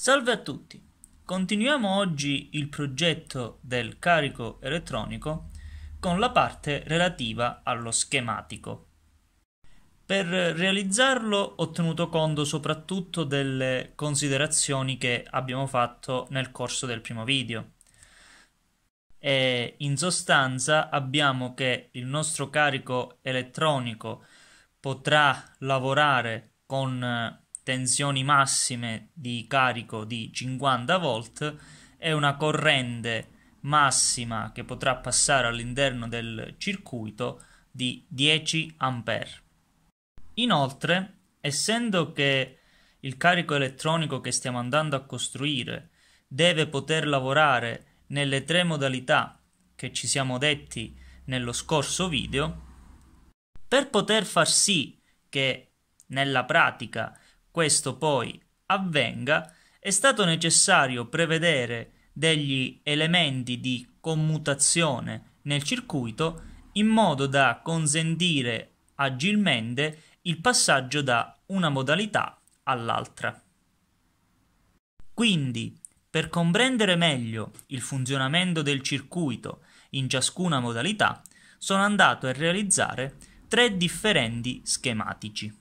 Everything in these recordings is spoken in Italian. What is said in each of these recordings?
Salve a tutti! Continuiamo oggi il progetto del carico elettronico con la parte relativa allo schematico. Per realizzarlo ho tenuto conto soprattutto delle considerazioni che abbiamo fatto nel corso del primo video. E in sostanza abbiamo che il nostro carico elettronico potrà lavorare con tensioni massime di carico di 50 volt e una corrente massima che potrà passare all'interno del circuito di 10 A. Inoltre, essendo che il carico elettronico che stiamo andando a costruire deve poter lavorare nelle tre modalità che ci siamo detti nello scorso video, per poter far sì che nella pratica questo poi avvenga, è stato necessario prevedere degli elementi di commutazione nel circuito in modo da consentire agilmente il passaggio da una modalità all'altra. Quindi, per comprendere meglio il funzionamento del circuito in ciascuna modalità, sono andato a realizzare tre differenti schematici.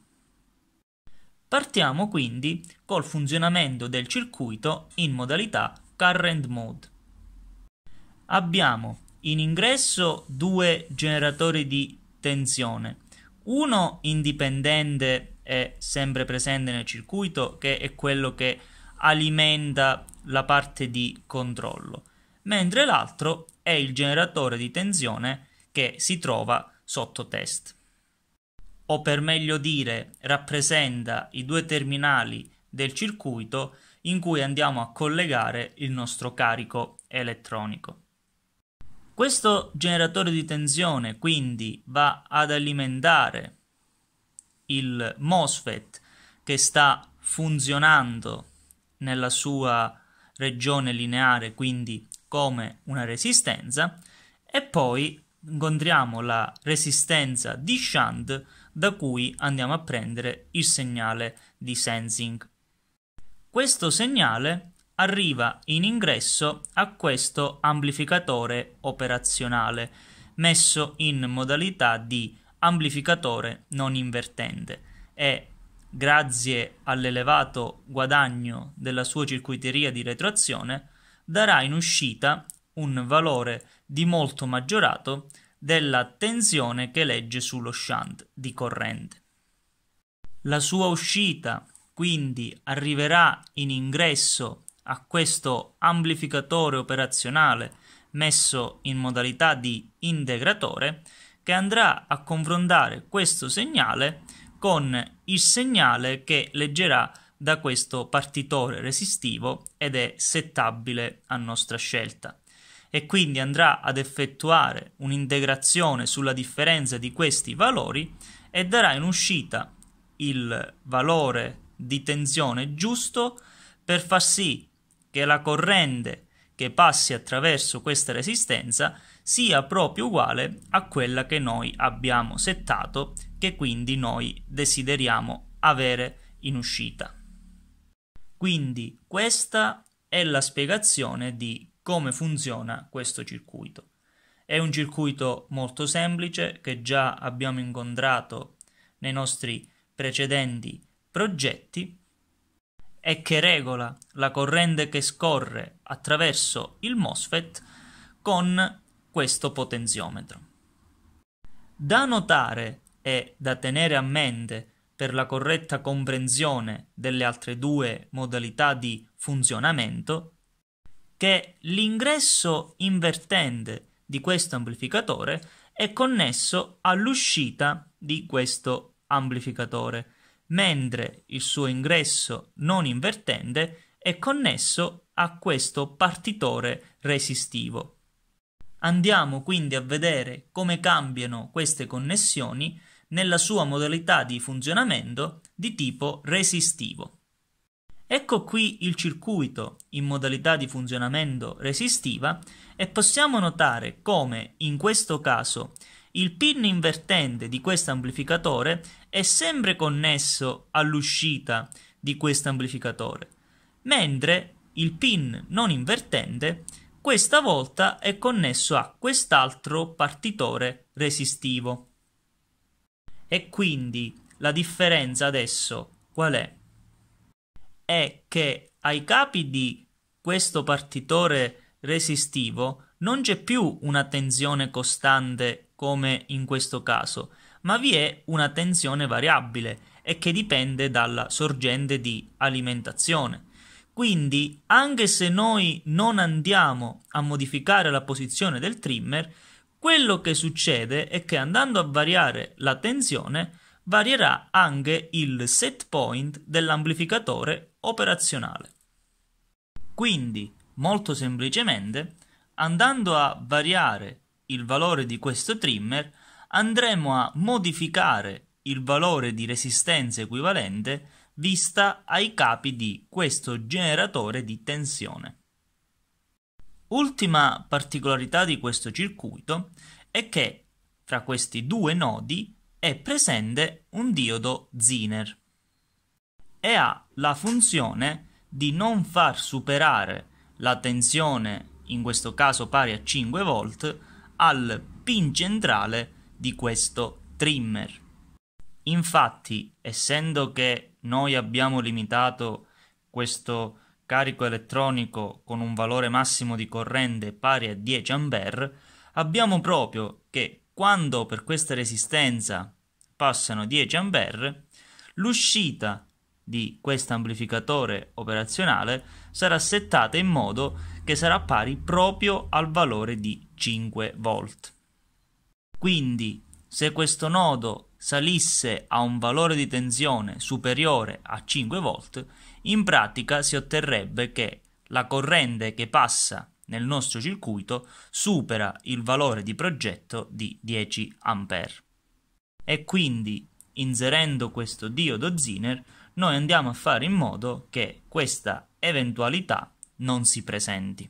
Partiamo quindi col funzionamento del circuito in modalità current mode. Abbiamo in ingresso due generatori di tensione, uno indipendente e sempre presente nel circuito che è quello che alimenta la parte di controllo, mentre l'altro è il generatore di tensione che si trova sotto test o per meglio dire rappresenta i due terminali del circuito in cui andiamo a collegare il nostro carico elettronico. Questo generatore di tensione quindi va ad alimentare il MOSFET che sta funzionando nella sua regione lineare, quindi come una resistenza, e poi incontriamo la resistenza di shunt da cui andiamo a prendere il segnale di sensing. Questo segnale arriva in ingresso a questo amplificatore operazionale messo in modalità di amplificatore non invertente e grazie all'elevato guadagno della sua circuiteria di retroazione darà in uscita un valore di molto maggiorato della tensione che legge sullo shunt di corrente. La sua uscita quindi arriverà in ingresso a questo amplificatore operazionale messo in modalità di integratore che andrà a confrontare questo segnale con il segnale che leggerà da questo partitore resistivo ed è settabile a nostra scelta e quindi andrà ad effettuare un'integrazione sulla differenza di questi valori e darà in uscita il valore di tensione giusto per far sì che la corrente che passi attraverso questa resistenza sia proprio uguale a quella che noi abbiamo settato, che quindi noi desideriamo avere in uscita. Quindi questa è la spiegazione di come funziona questo circuito? È un circuito molto semplice che già abbiamo incontrato nei nostri precedenti progetti e che regola la corrente che scorre attraverso il MOSFET con questo potenziometro. Da notare e da tenere a mente per la corretta comprensione delle altre due modalità di funzionamento che l'ingresso invertente di questo amplificatore è connesso all'uscita di questo amplificatore, mentre il suo ingresso non invertente è connesso a questo partitore resistivo. Andiamo quindi a vedere come cambiano queste connessioni nella sua modalità di funzionamento di tipo resistivo. Ecco qui il circuito in modalità di funzionamento resistiva e possiamo notare come in questo caso il pin invertente di questo amplificatore è sempre connesso all'uscita di questo amplificatore, mentre il pin non invertente questa volta è connesso a quest'altro partitore resistivo. E quindi la differenza adesso qual è? è che ai capi di questo partitore resistivo non c'è più una tensione costante come in questo caso, ma vi è una tensione variabile e che dipende dalla sorgente di alimentazione. Quindi, anche se noi non andiamo a modificare la posizione del trimmer, quello che succede è che andando a variare la tensione, varierà anche il set point dell'amplificatore operazionale. Quindi, molto semplicemente, andando a variare il valore di questo trimmer, andremo a modificare il valore di resistenza equivalente vista ai capi di questo generatore di tensione. Ultima particolarità di questo circuito è che fra questi due nodi è presente un diodo Zener e ha la funzione di non far superare la tensione, in questo caso pari a 5 volt, al pin centrale di questo trimmer. Infatti, essendo che noi abbiamo limitato questo carico elettronico con un valore massimo di corrente pari a 10 A, abbiamo proprio che quando per questa resistenza passano 10 A, l'uscita di questo amplificatore operazionale sarà settata in modo che sarà pari proprio al valore di 5 V. Quindi se questo nodo salisse a un valore di tensione superiore a 5 V, in pratica si otterrebbe che la corrente che passa nel nostro circuito supera il valore di progetto di 10 Ampere. E quindi, inserendo questo diodo Zener, noi andiamo a fare in modo che questa eventualità non si presenti.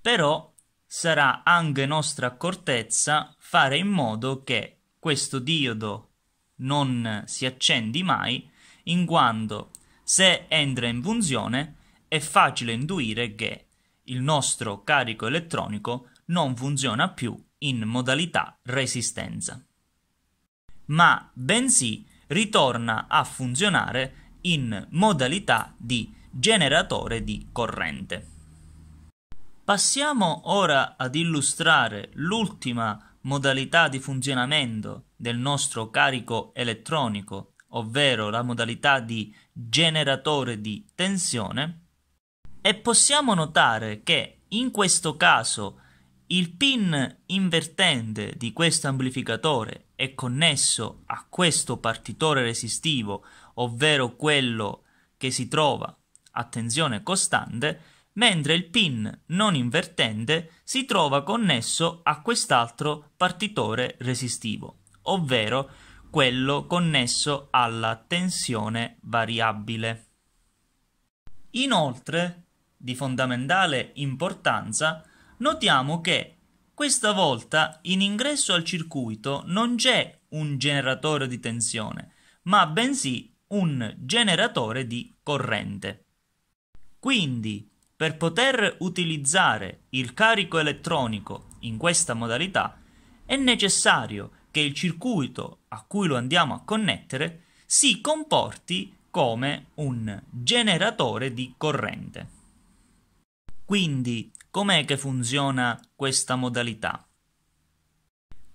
Però sarà anche nostra accortezza fare in modo che questo diodo non si accendi mai, in quanto se entra in funzione è facile intuire che il nostro carico elettronico non funziona più in modalità resistenza ma bensì ritorna a funzionare in modalità di generatore di corrente. Passiamo ora ad illustrare l'ultima modalità di funzionamento del nostro carico elettronico, ovvero la modalità di generatore di tensione, e possiamo notare che in questo caso il pin invertente di questo amplificatore è connesso a questo partitore resistivo, ovvero quello che si trova a tensione costante, mentre il pin non invertente si trova connesso a quest'altro partitore resistivo, ovvero quello connesso alla tensione variabile. Inoltre, di fondamentale importanza, notiamo che questa volta in ingresso al circuito non c'è un generatore di tensione, ma bensì un generatore di corrente. Quindi, per poter utilizzare il carico elettronico in questa modalità, è necessario che il circuito a cui lo andiamo a connettere si comporti come un generatore di corrente. Quindi Com'è che funziona questa modalità?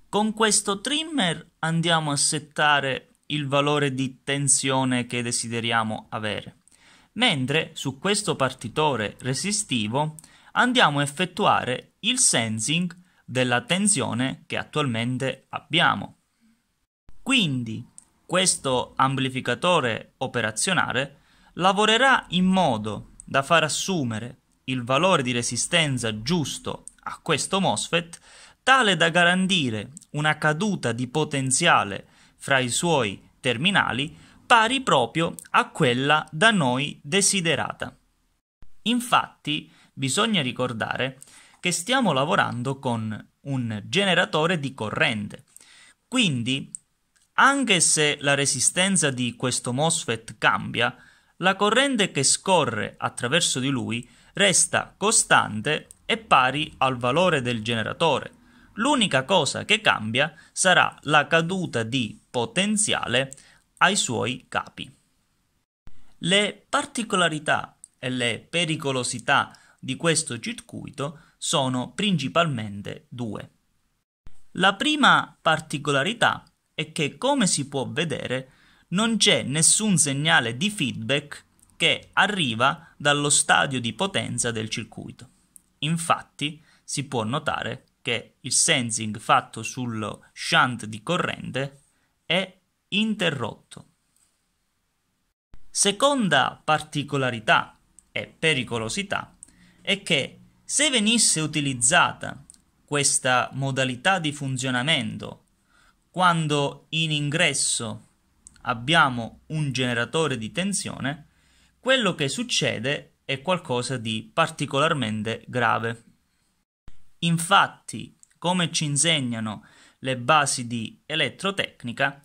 Con questo trimmer andiamo a settare il valore di tensione che desideriamo avere, mentre su questo partitore resistivo andiamo a effettuare il sensing della tensione che attualmente abbiamo. Quindi questo amplificatore operazionale lavorerà in modo da far assumere il valore di resistenza giusto a questo MOSFET tale da garantire una caduta di potenziale fra i suoi terminali pari proprio a quella da noi desiderata. Infatti, bisogna ricordare che stiamo lavorando con un generatore di corrente. Quindi, anche se la resistenza di questo MOSFET cambia, la corrente che scorre attraverso di lui resta costante e pari al valore del generatore. L'unica cosa che cambia sarà la caduta di potenziale ai suoi capi. Le particolarità e le pericolosità di questo circuito sono principalmente due. La prima particolarità è che, come si può vedere, non c'è nessun segnale di feedback che arriva dallo stadio di potenza del circuito. Infatti si può notare che il sensing fatto sullo shunt di corrente è interrotto. Seconda particolarità e pericolosità è che se venisse utilizzata questa modalità di funzionamento quando in ingresso abbiamo un generatore di tensione, quello che succede è qualcosa di particolarmente grave. Infatti, come ci insegnano le basi di elettrotecnica,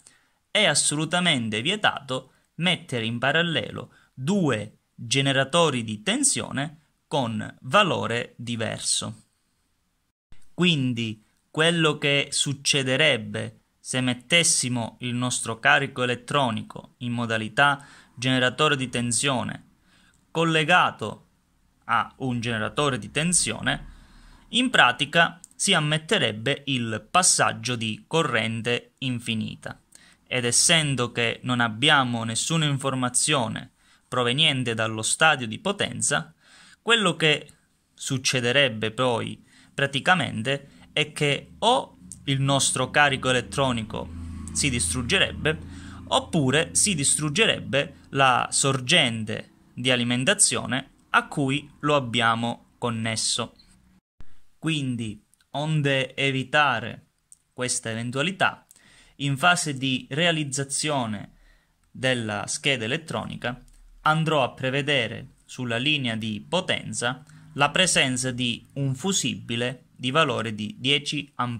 è assolutamente vietato mettere in parallelo due generatori di tensione con valore diverso. Quindi quello che succederebbe se mettessimo il nostro carico elettronico in modalità generatore di tensione collegato a un generatore di tensione, in pratica si ammetterebbe il passaggio di corrente infinita. Ed essendo che non abbiamo nessuna informazione proveniente dallo stadio di potenza, quello che succederebbe poi praticamente è che o il nostro carico elettronico si distruggerebbe oppure si distruggerebbe la sorgente di alimentazione a cui lo abbiamo connesso. Quindi, onde evitare questa eventualità, in fase di realizzazione della scheda elettronica andrò a prevedere sulla linea di potenza la presenza di un fusibile di valore di 10 A.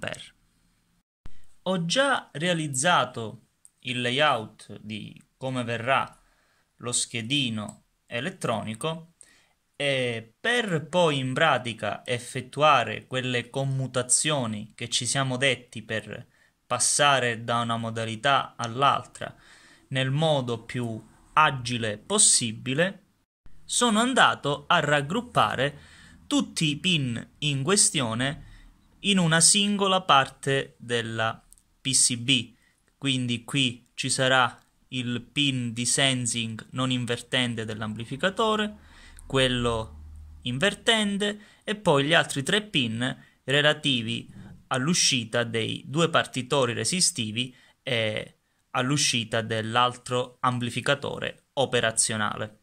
Ho già realizzato il layout di come verrà lo schedino elettronico e per poi in pratica effettuare quelle commutazioni che ci siamo detti per passare da una modalità all'altra nel modo più agile possibile, sono andato a raggruppare tutti i pin in questione in una singola parte della PCB quindi qui ci sarà il pin di sensing non invertente dell'amplificatore, quello invertente e poi gli altri tre pin relativi all'uscita dei due partitori resistivi e all'uscita dell'altro amplificatore operazionale.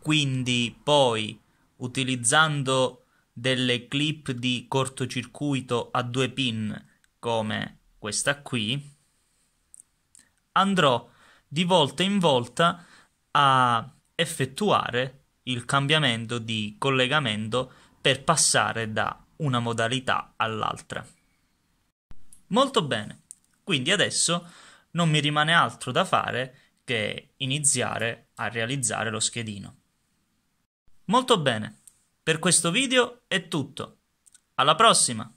Quindi poi utilizzando delle clip di cortocircuito a due pin come questa qui andrò di volta in volta a effettuare il cambiamento di collegamento per passare da una modalità all'altra. Molto bene, quindi adesso non mi rimane altro da fare che iniziare a realizzare lo schedino. Molto bene, per questo video è tutto. Alla prossima!